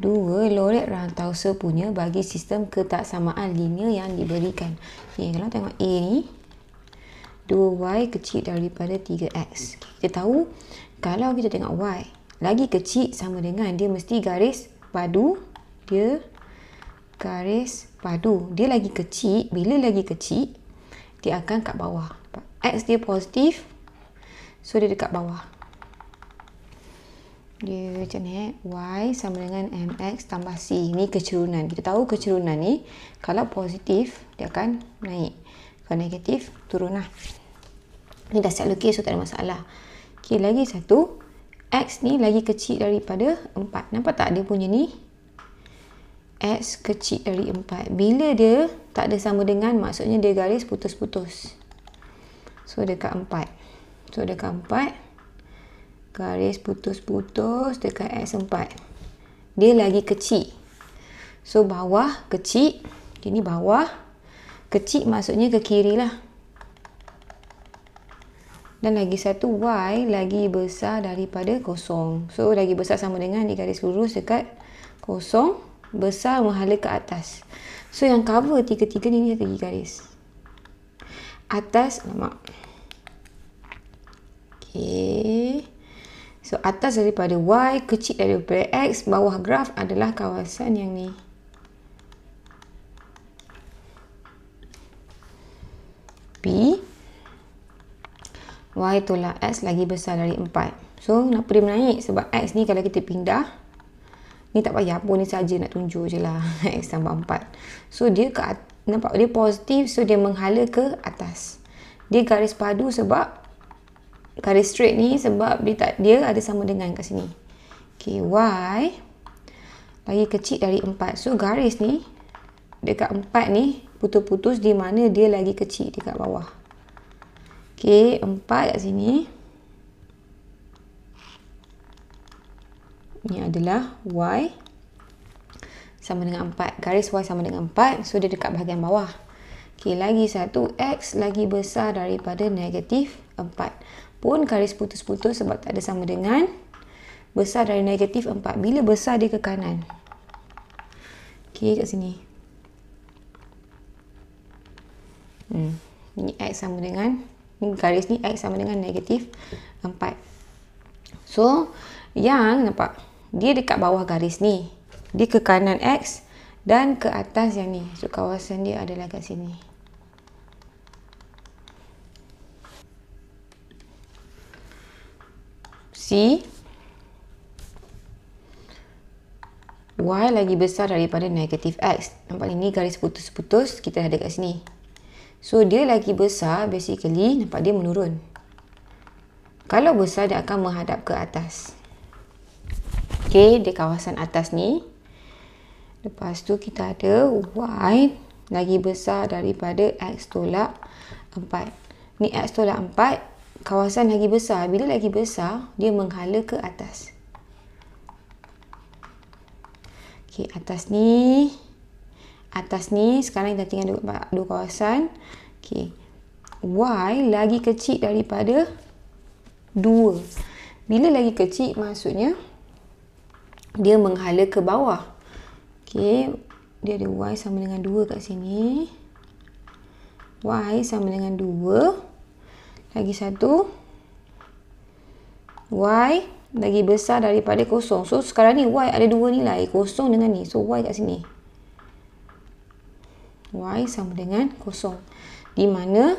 Dua, loret rantau sepunya bagi sistem ketaksamaan linear yang diberikan. Okay, kalau tengok A ni, 2y kecil daripada 3x. Kita tahu kalau kita tengok y lagi kecil sama dengan dia mesti garis padu. Dia garis padu. Dia lagi kecil. Bila lagi kecil, dia akan kat bawah. X dia positif. So, dia dekat bawah dia macam ni eh? y sama dengan mx tambah c ni kecerunan kita tahu kecerunan ni kalau positif dia akan naik kalau negatif turun lah ni dah set lukis so tak ada masalah ok lagi satu x ni lagi kecil daripada 4 nampak tak dia punya ni x kecil dari 4 bila dia tak ada sama dengan maksudnya dia garis putus-putus so dekat 4 so dekat 4 garis putus-putus dekat X4. Dia lagi kecil. So bawah kecil. Dia ni bawah. Kecil maksudnya ke kiri lah. Dan lagi satu Y lagi besar daripada kosong. So lagi besar sama dengan di garis lurus dekat kosong. Besar menghala ke atas. So yang cover tiga-tiga ni ni satu garis. Atas, nama. Okay. So atas daripada Y kecil daripada X bawah graf adalah kawasan yang ni. P Y tolak X lagi besar dari 4. So kenapa dia menaik? Sebab X ni kalau kita pindah ni tak payah pun ni saja nak tunjuk je lah X tambah 4. So dia ke, nampak dia positif so dia menghala ke atas. Dia garis padu sebab Garis straight ni sebab dia tak dia ada sama dengan kat sini. Okay, Y lagi kecil dari 4. So, garis ni dekat 4 ni putus-putus di mana dia lagi kecil dekat bawah. Okay, 4 kat sini. Ni adalah Y sama dengan 4. Garis Y sama dengan 4. So, dia dekat bahagian bawah. Okey, lagi satu X lagi besar daripada negatif 4. Pun garis putus-putus sebab tak ada sama dengan. Besar dari negatif 4. Bila besar dia ke kanan? Okey, kat sini. Hmm. Ini X sama dengan. Ini garis ni X sama dengan negatif 4. So, yang nampak? Dia dekat bawah garis ni. Dia ke kanan X dan ke atas yang ni. So, kawasan dia adalah kat sini. C, y lagi besar daripada negatif x. Nampak ni, ni garis putus-putus kita ada kat sini. So dia lagi besar basically nampak dia menurun. Kalau besar dia akan menghadap ke atas. Okay, di kawasan atas ni. Lepas tu kita ada y lagi besar daripada x tolak 4. Ni x tolak 4 kawasan lagi besar. Bila lagi besar, dia menghala ke atas. Okey, atas ni atas ni sekarang kita tinggal dua, dua kawasan. Okey. Y lagi kecil daripada 2. Bila lagi kecil maksudnya dia menghala ke bawah. Okey, dia ada Y sama dengan 2 kat sini. Y sama dengan 2 lagi satu y lagi besar daripada kosong so sekarang ni y ada dua nilai kosong dengan ni so y kat sini y sama dengan kosong di mana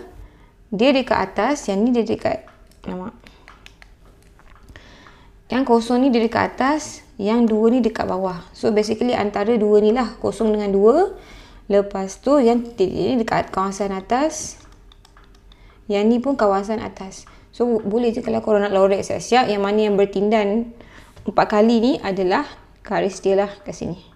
dia dekat atas yang ni dia dekat nama yang kosong ni dia dekat atas yang dua ni dekat bawah so basically antara dua ni lah kosong dengan dua lepas tu yang titik ni dekat kawasan atas yang ni pun kawasan atas. So boleh je kalau korang nak lorek siap-siap yang mana yang bertindan empat kali ni adalah garis dia lah kat sini.